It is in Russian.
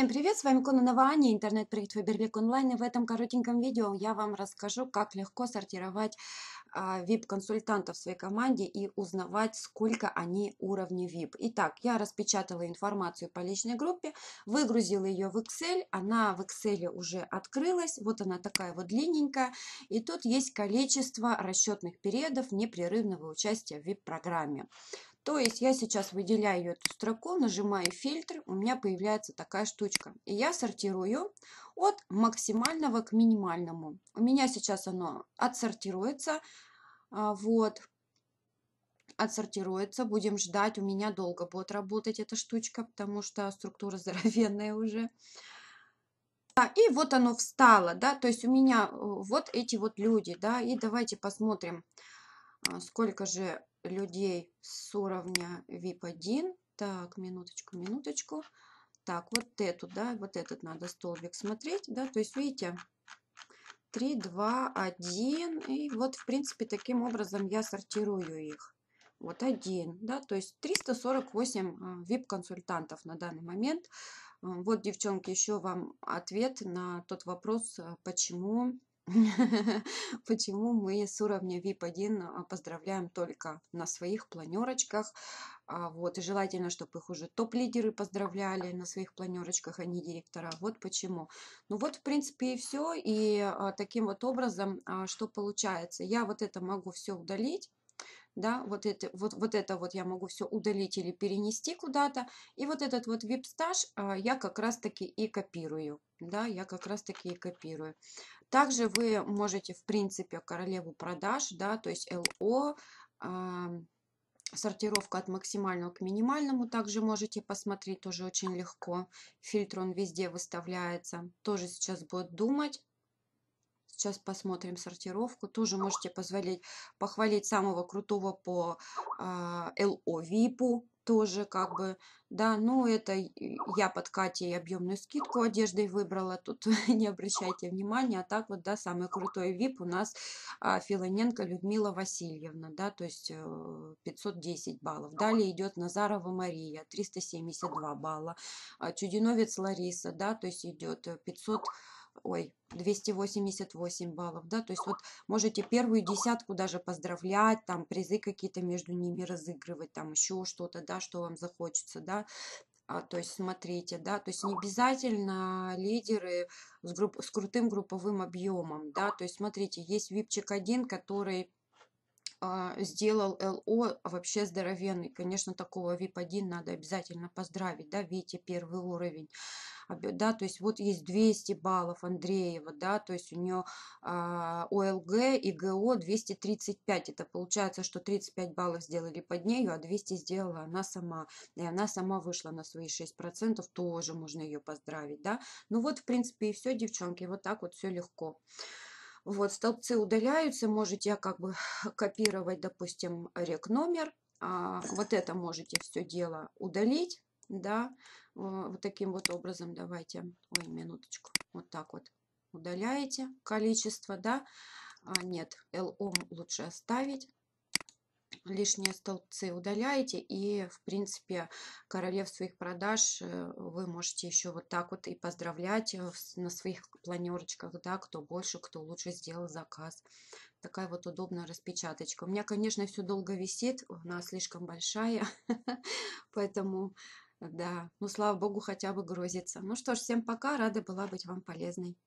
Всем привет, с вами Кононова Аня, интернет-проект Фаберлик Онлайн. И в этом коротеньком видео я вам расскажу, как легко сортировать VIP-консультантов а, в своей команде и узнавать, сколько они уровней VIP. Итак, я распечатала информацию по личной группе, выгрузила ее в Excel, она в Excel уже открылась, вот она такая вот длинненькая, и тут есть количество расчетных периодов непрерывного участия в VIP-программе. То есть я сейчас выделяю эту строку, нажимаю фильтр, у меня появляется такая штучка. И я сортирую от максимального к минимальному. У меня сейчас оно отсортируется. А, вот, отсортируется. Будем ждать. У меня долго будет работать эта штучка, потому что структура здоровенная уже. А, и вот оно встало, да, то есть у меня э, вот эти вот люди, да, и давайте посмотрим, а, сколько же людей с уровня VIP-1. Так, минуточку, минуточку. Так, вот эту, да, вот этот надо столбик смотреть, да, то есть, видите, 3, 2, 1, и вот, в принципе, таким образом я сортирую их. Вот один, да, то есть 348 а, VIP-консультантов на данный момент. Э, вот, девчонки, еще вам ответ на тот вопрос, э, почему почему мы с уровня VIP-1 а, поздравляем только на своих планерочках. А, вот, и желательно, чтобы их уже топ-лидеры поздравляли на своих планерочках, а не директора. Вот почему. Ну вот, в принципе, и все. И а, таким вот образом, что получается? Я вот это могу все удалить да, вот это вот, вот это вот я могу все удалить или перенести куда-то, и вот этот вот вип-стаж а, я как раз-таки и копирую, да, я как раз-таки и копирую. Также вы можете, в принципе, королеву продаж, да, то есть LO, а, сортировка от максимального к минимальному также можете посмотреть, тоже очень легко. Фильтр он везде выставляется. Тоже сейчас будет думать, Сейчас посмотрим сортировку. Тоже можете позволить похвалить самого крутого по э, а, ЛО ВИПу. Тоже как бы, да, ну это я под Катей объемную скидку одеждой выбрала. Тут не обращайте внимания. А так вот, да, самый крутой ВИП у нас э, Филоненко Людмила Васильевна, да, то есть э, 510 баллов. Далее идет Назарова Мария, 372 балла. А, Чудиновец Лариса, да, то есть идет 500 э, баллов ой, 288 баллов, да, то есть вот можете первую десятку даже поздравлять, там призы какие-то между ними разыгрывать, там еще что-то, да, что вам захочется, да, а, то есть смотрите, да, то есть не обязательно лидеры с, групп, с крутым групповым объемом, да, то есть смотрите, есть випчик один, который а, сделал ЛО вообще здоровенный. Конечно, такого VIP-1 надо обязательно поздравить, да, Витя первый уровень. Да, то есть вот есть 200 баллов Андреева, да, то есть у нее а, ОЛГ и ГО 235. Это получается, что 35 баллов сделали под нею, а 200 сделала она сама. И она сама вышла на свои 6%, тоже можно ее поздравить, да. Ну вот, в принципе, и все, девчонки, вот так вот все легко. Вот, столбцы удаляются, можете я а, как бы копировать, допустим, рек номер. А, вот это можете все дело удалить, да, а, вот таким вот образом давайте, ой, минуточку, вот так вот удаляете количество, да, а, нет, LOM лучше оставить, лишние столбцы удаляете. И, в принципе, королев своих продаж э, вы можете еще вот так вот и поздравлять э, на своих планерочках, да, кто больше, кто лучше сделал заказ. Такая вот удобная распечаточка. У меня, конечно, все долго висит, она слишком большая, поэтому... Да, ну слава богу, хотя бы грузится. Ну что ж, всем пока, рада была быть вам полезной.